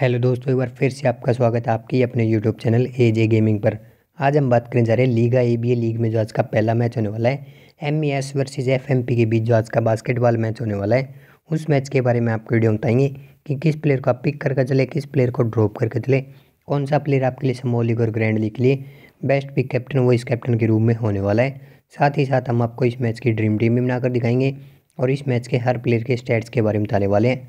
hello दोस्तों एक बार फिर से आपका स्वागत है आपकी अपने YouTube channel A J gaming पर आज हम बात करने जा रहे हैं Liga A B A League में जो आज का पहला मैच होने वाला है M E S versus F M P के बीच जो आज का बास्केटबॉल मैच होने वाला है उस मैच के बारे में आपको वीडियो बताएंगे कि किस प्लेयर को आप पिक करके चले किस प्लेयर को ड्रॉप करके चले कौन सा प्लेयर आपके लिए स्मॉल लीग और ग्रैंड लीग के लिए बेस्ट पिक कैप्टन वो इस कैप्टन के रूप में होने वाला है साथ ही साथ हम आपको इस मैच की ड्रीम टीम भी बनाकर दिखाएंगे और इस मैच के हर प्लेयर के स्टैट्स के बारे में बताने वाले हैं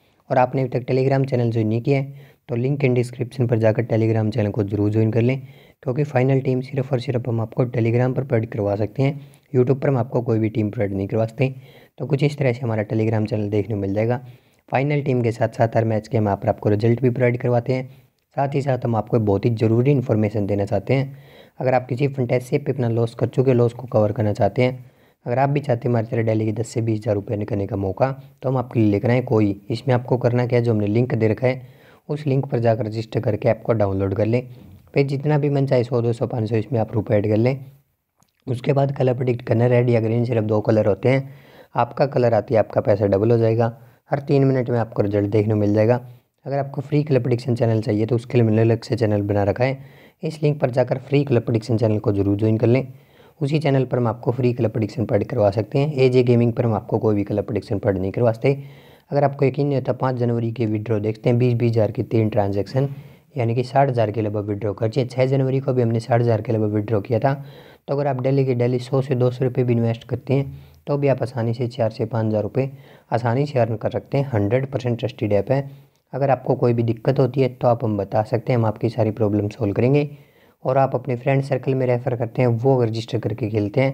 और आपने अभी तक टेलीग्राम चैनल ज्वाइन नहीं किया है तो लिंक एंड डिस्क्रिप्शन पर जाकर टेलीग्राम चैनल को जरूर ज्वाइन कर लें क्योंकि फाइनल टीम सिर्फ और सिर्फ हम आपको टेलीग्राम पर प्रोवाइड करवा सकते हैं यूट्यूब पर हम आपको कोई भी टीम प्रोवाइड नहीं करवा सकते तो कुछ इस तरह से हमारा टेलीग्राम चैनल देखने को मिल जाएगा फाइनल टीम के साथ साथ हर मैच के हम आप आपको रिजल्ट भी प्रोवाइड करवाते हैं साथ ही साथ हम आपको बहुत ही ज़रूरी इन्फॉर्मेशन देना चाहते हैं अगर आप किसी फंटेसिप पर अपना लॉस कर चुके लॉस को कवर करना चाहते हैं अगर आप भी चाहते हैं हमारे चैनल डेली के दस से बीस हज़ार रुपये निकलने का मौका तो हम आपके लिए रहे हैं कोई इसमें आपको करना क्या है जो हमने लिंक दे रखा है उस लिंक पर जाकर रजिस्टर करके आपको डाउनलोड कर लें फिर जितना भी मन चाहे सौ दो सौ पाँच सौ इसमें आप रुपये ऐड कर लें उसके बाद कलर प्रडिक्ट करना रेड या ग्रीन सिर्फ दो कलर होते हैं आपका कलर आती है आपका पैसा डबल हो जाएगा हर तीन मिनट में आपको रिजल्ट देखने मिल जाएगा अगर आपको फ्री कलर प्रडिक्शन चैनल चाहिए तो उसके लिए मैंने अलग से चैनल बना रखा है इस लिंक पर जाकर फ्री कलर प्रडिक्शन चैनल को जरूर ज्वाइन कर लें उसी चैनल पर हम आपको फ्री क्लब प्रडिक्शन पढ़ करवा सकते हैं ए जे गेमिंग पर हम आपको कोई भी क्लब प्रडिक्शन पढ़ नहीं करवाते अगर आपको यकीन नहीं होता पाँच जनवरी के विड्रॉ देखते हैं बीस बीस हज़ार के तीन ट्रांजेक्शन यानी कि साठ हज़ार के लगभग विड्रॉ खर्चे छः जनवरी को भी हमने साठ हज़ार के लगभग विड्रॉ किया था तो अगर आप डेली के डेली सौ से दो सौ रुपये भी इन्वेस्ट करते हैं तो भी आप आसानी से चार से पाँच हज़ार रुपये आसानी से अर्न कर सकते हैं हंड्रेड परसेंट ट्रस्टेड ऐप है अगर आपको कोई भी दिक्कत होती है तो आप हम बता सकते हैं हम आपकी सारी प्रॉब्लम सॉल्व करेंगे और आप अपने फ्रेंड सर्कल में रेफ़र करते हैं वो अगर रजिस्टर करके खेलते हैं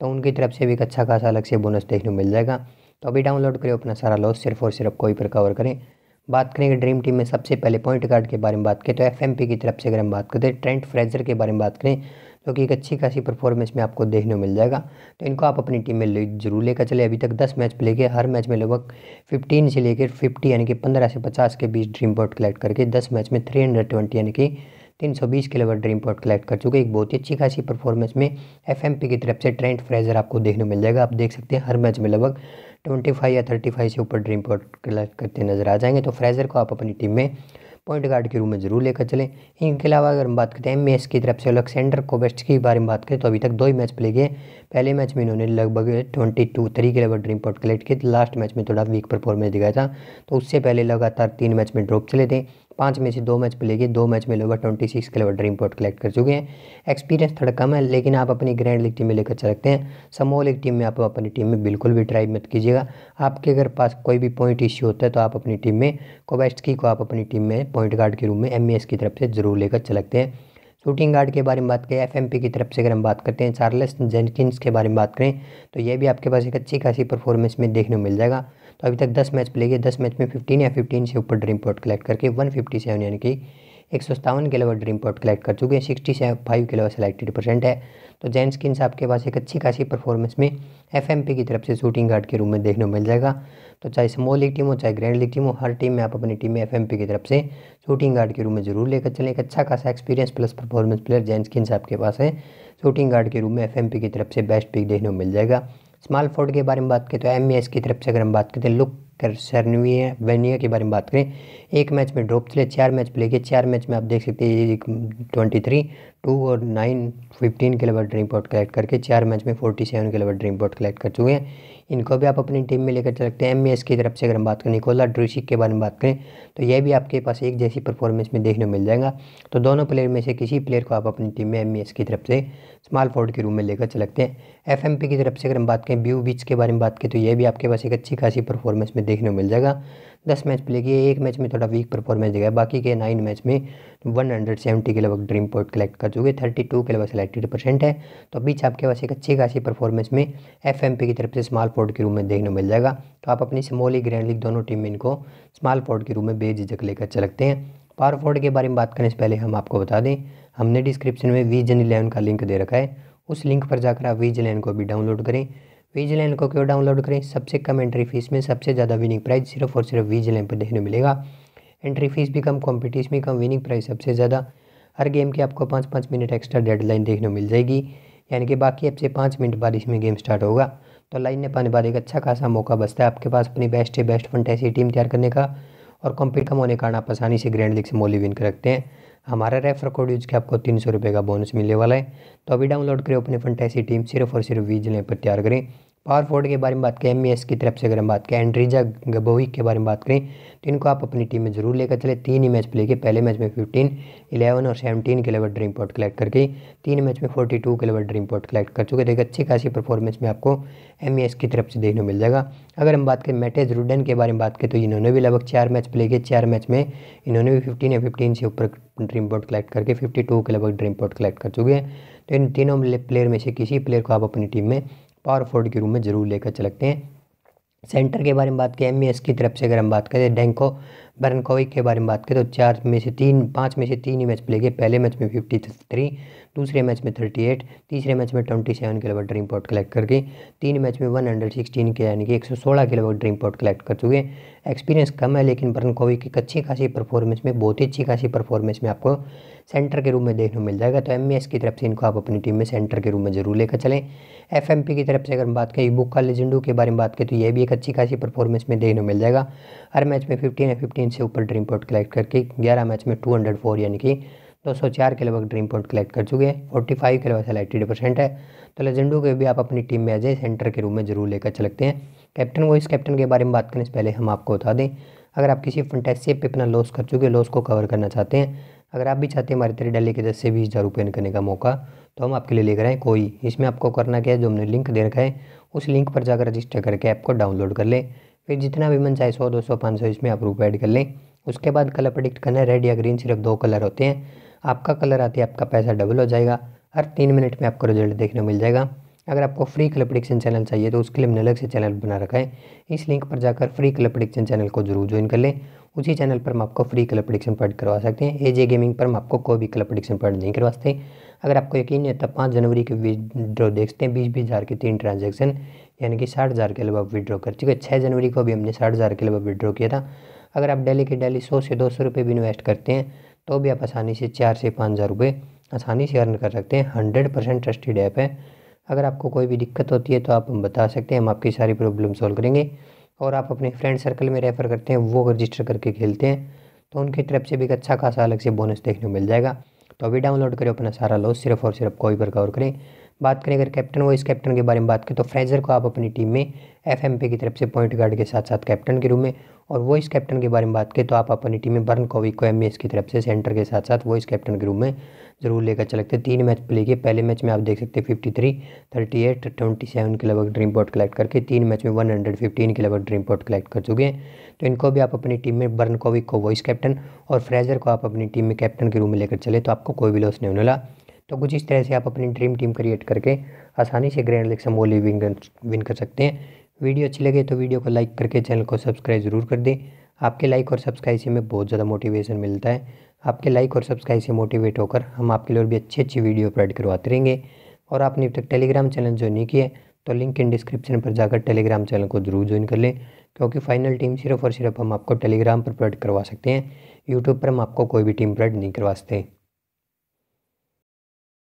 तो उनकी तरफ से भी एक अच्छा खासा अलग से बोनस देखने को मिल जाएगा तो अभी डाउनलोड करें अपना सारा लॉस सिर्फ और सिर्फ कोई पर कवर करें बात करेंगे ड्रीम टीम में सबसे पहले पॉइंट कार्ड के बारे में बात करें तो एफ की तरफ से अगर हम बात करते हैं ट्रेंट फ्रेजर के बारे में बात करें तो कि एक अच्छी खासी परफॉर्मेंस में आपको देखने को मिल जाएगा तो इनको आप अपनी टीम में जरूर लेकर चले अभी तक 10 मैच प्ले किए हर मैच में लगभग 15 से लेकर 50 यानी कि 15 से 50 के बीच ड्रीम बोर्ड कलेक्ट करके 10 मैच में 320 यानी कि तीन सौ बीस किलोवाट ड्रीम पॉट कलेक्ट कर चुके एक बहुत ही अच्छी खासी परफॉर्मेंस में एफ की तरफ से ट्रेंड फ्रेजर आपको देखने मिल जाएगा आप देख सकते हैं हर मैच में लगभग ट्वेंटी फाइव या थर्टी फाइव से ऊपर ड्रीम पॉट कलेक्ट करते नजर आ जाएंगे तो फ्रेजर को आप अपनी टीम में पॉइंट गार्ड के रूम में जरूर लेकर चलें इनके अलावा अगर हम बात करते हैं एम की तरफ से अलेक्सेंडर कोवेस्ट के बारे में बात करें तो अभी तक दो ही मैच प्ले किए पहले मैच में इन्होंने लगभग ट्वेंटी टू थ्री के लेवल ड्रीम पॉट कलेक्ट किए लास्ट मैच में थोड़ा वीक परफॉर्मेंस दिखाया था तो उससे पहले लगातार तीन मैच में ड्रॉप चले थे पाँच में से दो मैच प्ले किए दो मैच में लोवर ट्वेंटी सिक्स के अलावा ड्रीम पॉइंट कलेक्ट कर चुके हैं एक्सपीरियंस थोड़ा कम है लेकिन आप अपनी ग्रैंड लीग टीम में लेकर चल सकते हैं समोह लीग टीम में आप अपनी टीम में बिल्कुल भी ट्राई मत कीजिएगा आपके अगर पास कोई भी पॉइंट इश्यू होता है तो आप अपनी टीम में कोवेस्टकी को आप अपनी टीम में पॉइंट गार्ड के रूम में एम की तरफ से ज़रूर लेकर चल सकते हैं शूटिंग गार्ड के बारे में बात करें एफएमपी की तरफ से अगर हम बात करते हैं चार्लस जेनकिंस के बारे में बात करें तो ये भी आपके पास एक अच्छी खासी परफॉर्मेंस में देखने को मिल जाएगा तो अभी तक दस मैच प्ले किए दस मैच में फिफ्टीन या फिफ्टीन से ऊपर ड्रीम पॉट कलेक्ट करके वन फिफ्टी सेवन यानी कि एक सौ सत्तावन के अलावा ड्रीम पॉट कलेक्ट कर चुके हैं सिक्सटी से फाइव के अलावा सेलेक्टेड परसेंट है तो जैन स्किन्स आपके पास एक अच्छी खासी परफॉर्मेंस में एफ की तरफ से शूटिंग गार्ड के रूम में देखने को मिल जाएगा तो चाहे स्मॉल लीग टीम हो चाहे ग्रैंड लीग टीम हो हर टीम में आप अपनी टीम में एफ की तरफ से शूटिंग गार्ड के रूम में जरूर लेकर चलें एक अच्छा खासा experience plus performance player Zane Skins आपके पास है शूटिंग गार्ड के रूम में एफ की तरफ से बेस्ट पिक देखने को मिल जाएगा स्मॉल फोर्ड के बारे में बात करें तो एम की तरफ से अगर हम बात करते हैं लुक कर सरनविया वेनिया के बारे में बात करें एक मैच में ड्रॉप चले चार मैच प्ले किए चार मैच में आप देख सकते हैं ट्वेंटी थ्री टू और नाइन फिफ्टीन के लेवल ड्रीम पॉट कलेक्ट करके चार मैच में फोर्टी सेवन के लेवल ड्रीम पॉट कलेक्ट कर चुके हैं इनको भी आप अपनी टीम में लेकर चल सकते हैं एम की तरफ से अगर हम बात करें निकोला ड्रूसिक के बारे में बात करें तो ये भी आपके पास एक जैसी परफॉर्मेंस में देखने मिल जाएगा तो दोनों प्लेयर में से किसी प्लेयर को आप अपनी टीम में एम की तरफ से स्मॉल फोर्ड के रूम में लेकर चल सकते हैं एफ की तरफ से अगर हम बात करें ब्यू बीच के बारे में बात करें तो ये भी आपके पास एक अच्छी खासी परफॉर्मेंस में देखने मिल जाएगा दस मैच प्ले किए एक मैच में थोड़ा वीक परफॉर्मेंस दिखाया बाकी के नाइन मैच में वन हंड्रेड सेवेंटी के लगभग ड्रीम पॉइंट कलेक्ट कर चुके थर्टी टू के लगभग सेलेक्टेड परसेंट है तो बीच आपके पास एक अच्छी खासी परफॉर्मेंस में एफ एम पी की तरफ से स्मॉल फोर्ड के रूप में देखने मिल जाएगा तो आप अपनी स्मॉली ग्रैंड लीग दोनों टीम में इनको स्मॉल फोर्ड के रूप में बेझिझक लेकर चलते हैं पावर फोर्ड के बारे में बात करने से पहले हम आपको बता दें हमने डिस्क्रिप्शन में वीजन इलेवन का लिंक दे रखा है उस लिंक पर जाकर आप वीज इलेवन को भी डाउनलोड करें वी इलेवन को क्यों डाउनलोड करें सबसे कम एंट्री फीस में सबसे ज़्यादा विनिंग प्राइस सिर्फ और सिर्फ वी इलेवन पर देखने मिलेगा एंट्री फीस भी कम कॉम्पिटिशन भी कम विनिंग प्राइस सबसे ज़्यादा हर गेम की आपको पाँच पाँच मिनट एक्स्ट्रा डेडलाइन देखने मिल जाएगी यानी कि बाकी ऐप से पाँच मिनट बाद इसमें गेम स्टार्ट होगा तो लाइन ने पाने बाद एक अच्छा खासा मौका बचता है आपके पास अपनी बेस्ट से बेस्ट ऐसी टीम तैयार करने का और कॉम्पिट कम होने के कारण आप आसानी से ग्रैंड लीग से मोली विन कर रखते हैं हमारा रेफर कोड यूज के आपको तीन सौ रुपये का बोनस मिलने वाला है तो अभी डाउनलोड करें अपने ऐसी टीम सिर्फ और सिर्फ वीजिल पर तैयार करें पावर फोर्ड के बारे में बात करें एम की तरफ से अगर हम बात करें एंड्रीजा गबोविक के बारे में बात करें तो इनको आप अपनी टीम में जरूर लेकर चले तीन ही मैच प्ले किए पहले मैच में फिफ्टीन इलेवन और सेवनटीन के लेवल ड्रीम पॉट कलेक्ट करके तीन मैच में फोर्टी टू के लेवल ड्रीम पॉट कलेक्ट कर चुके थे तो एक अच्छी खासी परफॉर्मेंस में आपको एम की तरफ से देखने मिल जाएगा अगर हम बात करें मैटेज रूडन के बारे में बात करें तो इन्होंने भी लगभग चार मैच प्ले किए चार मैच में इन्होंने भी फिफ्टीन या फिफ्टीन से ऊपर ड्रीम पॉट कलेक्ट करके फिफ्टी के लगभग ड्रीम पॉट कलेक्ट कर चुके हैं तो इन तीनों प्लेयर में से किसी प्लेयर को आप अपनी टीम में फोर्ड के रूम में ज़रूर लेकर चलते हैं सेंटर के बारे में बात करें एम की तरफ से अगर हम बात करें डेंको बरन कोविक के बारे में बात करें तो चार में से तीन पाँच में से तीन ही मैच प्ले किए पहले मैच में फिफ्टी थ्री दूसरे मैच में थर्टी एट तीसरे मैच में twenty seven dream pot collect करके तीन मैच में वन हंड्रेड सिक्सटीन के यानी कि एक सौ सोलह ड्रीम पॉट कलेक्ट कर चुके एक्सपीरियंस कम है लेकिन बरन कोविक अच्छी खासी परफॉर्मेंस में बहुत ही अच्छी खासी परफॉर्मेंस में आपको सेंटर के रूप में देखने मिल जाएगा तो एम की तरफ से इनको आप अपनी टीम में सेंटर के रूप में जरूर लेकर चलें एफ की तरफ से अगर हम बात करें का लेजेंडू के बारे में बात करें तो ये भी एक अच्छी खासी परफॉर्मेंस में देखने मिल जाएगा हर मैच में फिफ्टीन या फिफ्टीन तीन से ऊपर ड्रीम पॉइंट कलेक्ट करके ग्यारह मैच में टू हंड्रेड फोर यानी कि दो सौ चार के लगभग ड्रीम पॉइंट कलेक्ट कर चुके हैं फोर्टी फाइव के लगभग सेलेक्टेड परसेंट है तो लेजेंडो के भी आप अपनी टीम में आ जाए सेंटर के रूम में जरूर लेकर चलते हैं कैप्टन वॉइस कैप्टन के बारे में बात करने से पहले हम आपको बता दें अगर आप किसी फंटेसी पे अपना लॉस कर चुके लॉस को कवर करना चाहते हैं अगर आप भी चाहते हैं हमारे तेरे डेली के दस से बीस हज़ार रुपये करने का मौका तो हम आपके लिए लेकर आए कोई इसमें आपको करना क्या है जो हमने लिंक दे रखा है उस लिंक पर जाकर रजिस्टर करके ऐप को डाउनलोड कर लें फिर जितना भी मन चाहे सौ दो सौ पाँच सौ इसमें आप रुपये ऐड कर लें उसके बाद कलर प्रडिक्ट करना है रेड या ग्रीन सिर्फ दो कलर होते हैं आपका कलर आते ही आपका पैसा डबल हो जाएगा हर तीन मिनट में आपको रिजल्ट देखने मिल जाएगा अगर आपको फ्री कलर प्रडिक्शन चैनल चाहिए तो उसके लिए हमने अलग से चैनल बना रखा है इस लिंक पर जाकर फ्री कलर प्रडिक्शन चैनल को जरूर ज्वाइन कर लें उसी चैनल पर हम आपको फ्री कलर प्रडिक्शन पार्ट करवा सकते हैं एजे गेमिंग पर हम आपको कोई भी कलर प्रडिक्शन पार्ट नहीं करवा सकते अगर आपको यकीन है तो पाँच जनवरी के विड्रॉ देख सकते हैं बीस बीस हज़ार के तीन ट्रांजेक्शन यानी कि साठ हज़ार के अलावा विड्रॉ कर चुके छः जनवरी को भी हमने साठ हज़ार के अलावा विड्रॉ किया था अगर आप डेली के डेली सौ से दो सौ रुपये भी इन्वेस्ट करते हैं तो भी आप आसानी से चार से पाँच हज़ार रुपये आसानी से अर्न कर सकते हैं हंड्रेड परसेंट ट्रस्टेड ऐप है अगर आपको कोई भी दिक्कत होती है तो आप हम बता सकते हैं हम आपकी सारी प्रॉब्लम सॉल्व करेंगे और आप अपने फ्रेंड सर्कल में रेफ़र करते हैं वो रजिस्टर करके खेलते हैं तो उनकी तरफ से भी एक अच्छा खासा अलग से बोनस देखने को मिल जाएगा तो अभी डाउनलोड करें अपना सारा लॉस सिर्फ और सिर्फ कोई पर गौर करें बात करें अगर कैप्टन वाइस कैप्टन के बारे में बात करें तो फ्रेजर को आप अपनी टीम में एफ की तरफ से पॉइंट गार्ड के साथ साथ कैप्टन के रूप में और वॉइस कैप्टन के बारे में बात करें तो आप अपनी टीम में बर्न कोविक को एम की तरफ से सेंटर के साथ साथ वॉइस कैप्टन के रूप में जरूर लेकर सकते तीन मैच प्ले किए पहले मैच में आप देख सकते fifty three thirty eight twenty seven के लगभग ड्रीम पॉट कलेक्ट करके तीन मैच में वन हंड्रेड फिफ्टीन के लगभग ड्रीम पॉट कलेक्ट कर चुके हैं तो इनको भी आप अपनी टीम में बर्न कोविक को वॉइस कैप्टन और फ्रेजर को आप अपनी टीम में कैप्टन के रूप में लेकर चले तो आपको कोई भी लॉस नहीं होने वाला तो कुछ इस तरह से आप अपनी ड्रीम टीम क्रिएट करके आसानी से ग्रैंड लीग वोली विन विन कर सकते हैं वीडियो अच्छी लगे तो वीडियो को लाइक करके चैनल को सब्सक्राइब ज़रूर कर दें आपके लाइक और सब्सक्राइब से हमें बहुत ज़्यादा मोटिवेशन मिलता है आपके लाइक और सब्सक्राइब से मोटिवेट होकर हम आपके लिए और भी अच्छी अच्छी वीडियो अपलोड करवाते रहेंगे और आपने अब तक टेलीग्राम चैनल ज्वाइन नहीं किया तो लिंक इन डिस्क्रिप्शन पर जाकर टेलीग्राम चैनल को जरूर ज्वाइन कर लें क्योंकि फाइनल टीम सिर्फ और सिर्फ हम आपको टेलीग्राम पर प्रोवाइड करवा सकते हैं यूट्यूब पर हम आपको कोई भी टीम प्रोवाइड नहीं करवा सकते